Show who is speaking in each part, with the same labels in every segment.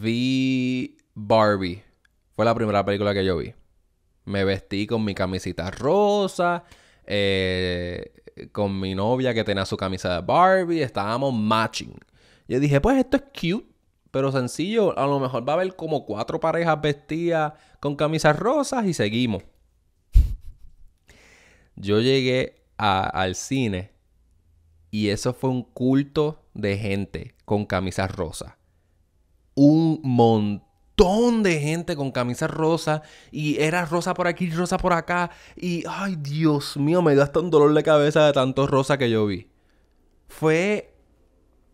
Speaker 1: vi Barbie. Fue la primera película que yo vi. Me vestí con mi camisita rosa, eh, con mi novia que tenía su camisa de Barbie, estábamos matching. Yo dije, pues esto es cute, pero sencillo, a lo mejor va a haber como cuatro parejas vestidas con camisas rosas y seguimos. Yo llegué al cine y eso fue un culto de gente con camisas rosas un montón de gente con camisas rosa y era rosa por aquí, rosa por acá y ay Dios mío, me dio hasta un dolor de cabeza de tanto rosa que yo vi. Fue...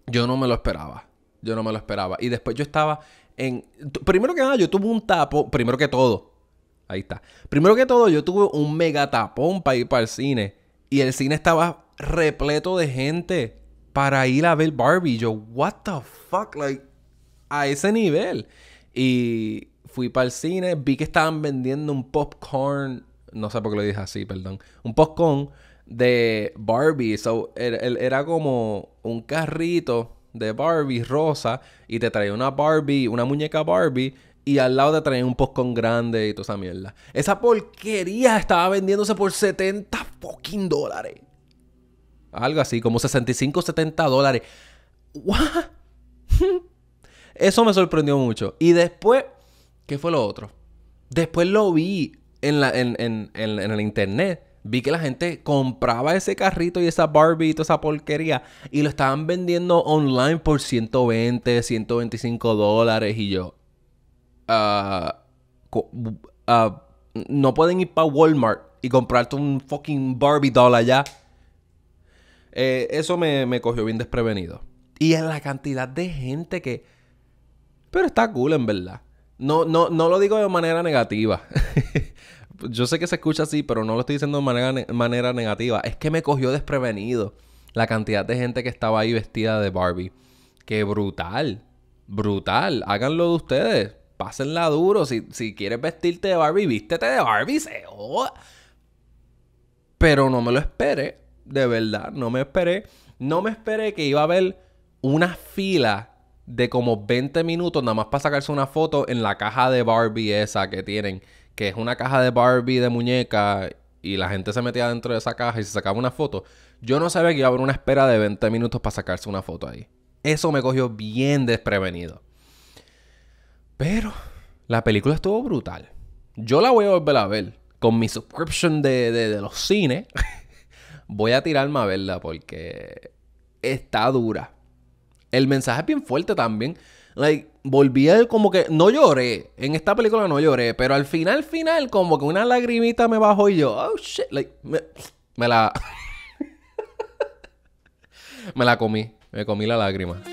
Speaker 1: Yo no me lo esperaba. Yo no me lo esperaba. Y después yo estaba en... Primero que nada, yo tuve un tapo, primero que todo. Ahí está. Primero que todo, yo tuve un mega tapón para ir para el cine. Y el cine estaba repleto de gente para ir a ver Barbie. Yo, what the fuck? Like, a ese nivel. Y fui para el cine, vi que estaban vendiendo un popcorn, no sé por qué lo dije así, perdón, un popcorn de Barbie. So, er, era, como un carrito de Barbie rosa y te traía una Barbie, una muñeca Barbie y al lado te traía un popcorn grande y toda esa mierda. Esa porquería estaba vendiéndose por 70 fucking dólares. Algo así, como 65, 70 dólares. Eso me sorprendió mucho. Y después, ¿qué fue lo otro? Después lo vi en, la, el internet. Vi que la gente compraba ese carrito y esa Barbie y toda esa porquería y lo estaban vendiendo online por 120, 125 dólares y yo. Ah, ah, no pueden ir para Walmart y comprarte un fucking Barbie doll allá. Eh, eso me cogió bien desprevenido. Y en la cantidad de gente que pero está cool, en verdad. No, no, no lo digo de manera negativa. Yo sé que se escucha así, pero no lo estoy diciendo de manera, manera negativa. Es que me cogió desprevenido la cantidad de gente que estaba ahí vestida de Barbie. ¡Qué brutal! Brutal. Háganlo de ustedes. Pásenla duro. Si, si quieres vestirte de Barbie, vístete de Barbie. Pero no me lo esperé. De verdad, no me esperé. No me esperé que iba a haber una fila de como 20 minutos nada más para sacarse una foto en la caja de Barbie esa que tienen, que es una caja de Barbie de muñeca y la gente se metía dentro de esa caja y se sacaba una foto. Yo no sabía que iba a haber una espera de 20 minutos para sacarse una foto ahí. Eso me cogió bien desprevenido. Pero la película estuvo brutal. Yo la voy a volver a ver. Con mi subscription de, de, de los cines, voy a tirarme a verla porque está dura el mensaje es bien fuerte también. Like, volví a como que no lloré. En esta película no lloré, pero al final, final, como que una lagrimita me bajó y yo, oh shit, like, me la. me la comí, me comí la lágrima.